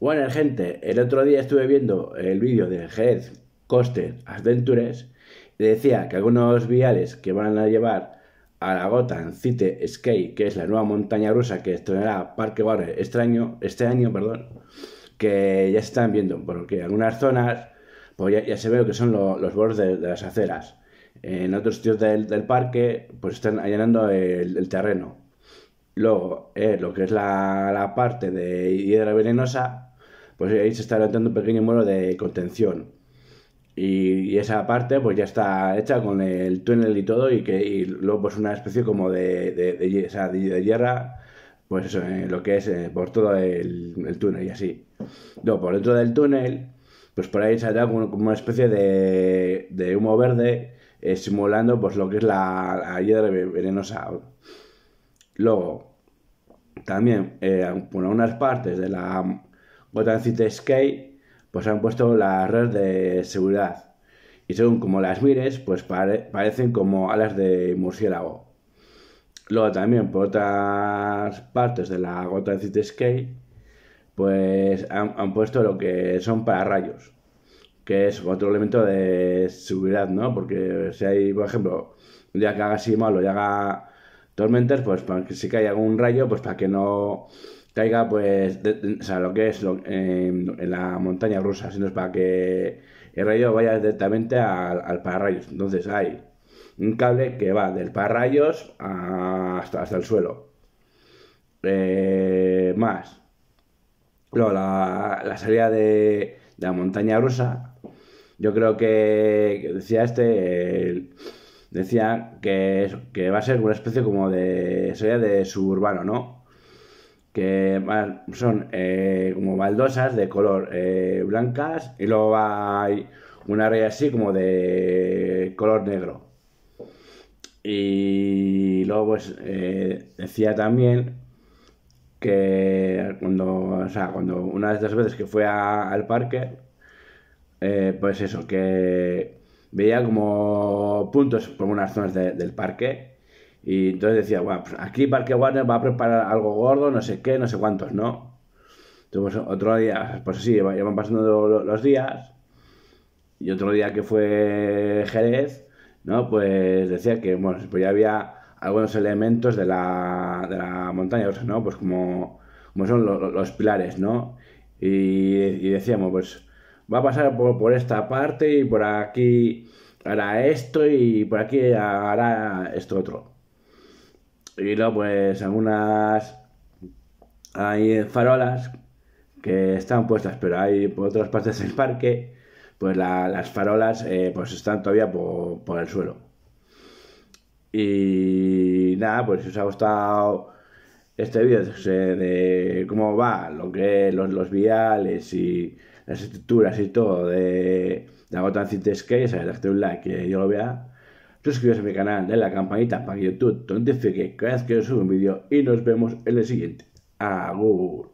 Bueno, gente, el otro día estuve viendo el vídeo de Head Coaster Adventures y decía que algunos viales que van a llevar a la en City Skate, que es la nueva montaña rusa que estrenará Parque Warner este año, este año perdón, que ya se están viendo, porque algunas zonas pues ya, se ve que son los bordes de, las aceras. En otros sitios del, parque pues están allanando el terreno Luego, eh, lo que es la, parte de hiedra venenosa, pues ahí se está levantando un pequeño muro de contención. Y, esa parte pues ya está hecha con el túnel y todo y que luego pues una especie como de, de, hierra pues eso, lo que es eh, por todo el, túnel y así. Luego por dentro del túnel pues por ahí saldrá como, una especie de, humo verde eh, simulando pues lo que es la, la hiedra venenosa Luego, también, eh, por unas partes de la Gotham City Skate, pues han puesto las redes de seguridad. Y según como las mires, pues parecen como alas de murciélago. Luego también por otras partes de la gota City Skate, pues han, puesto lo que son para rayos que es otro elemento de seguridad, ¿no? Porque si hay, por ejemplo, un día que haga así malo y haga tormentas, pues para que si cae algún rayo, pues para que no caiga, pues, o sea, lo que es lo, em, en la montaña rusa, sino es para que el rayo vaya directamente al, al pararrayos. Entonces hay un cable que va del pararrayos hasta, hasta el suelo. Eh, más. Luego la, salida de, de, la montaña rusa. Yo creo que, decía este, decía que, va a ser una especie como de de suburbano, ¿no? Que son eh, como baldosas de color eh, blancas y luego hay una raya así como de color negro. Y luego pues eh, decía también que cuando, o sea, cuando una de las veces que fue al parque, pues eso, que veía como puntos como unas zonas del parque y entonces decía, bueno, pues aquí Parque Warner va a preparar algo gordo, no sé qué, no sé cuántos, ¿no? Entonces pues, otro día, pues sí, van pasando los días y otro día que fue Jerez, ¿no? Pues decía que, bueno, pues ya había algunos elementos de la, de la montaña, ¿no? Pues como, son los, pilares, ¿no? y decíamos, pues va a pasar por, esta parte y por aquí hará esto y por aquí hará esto otro. Y luego pues algunas hay farolas que están puestas, pero hay por otras partes del parque, pues las farolas eh, pues están todavía por, por el suelo. Y nada, pues si os ha gustado este vídeo pues, eh, de, cómo va, lo que los viales y las estructuras y todo de la Gotham City es ¿sabes? Dejarte un like y yo lo vea. Suscríbete a mi canal, dale la campanita para que YouTube donde notifique cada vez que yo subo un vídeo y nos vemos en el siguiente. Agur.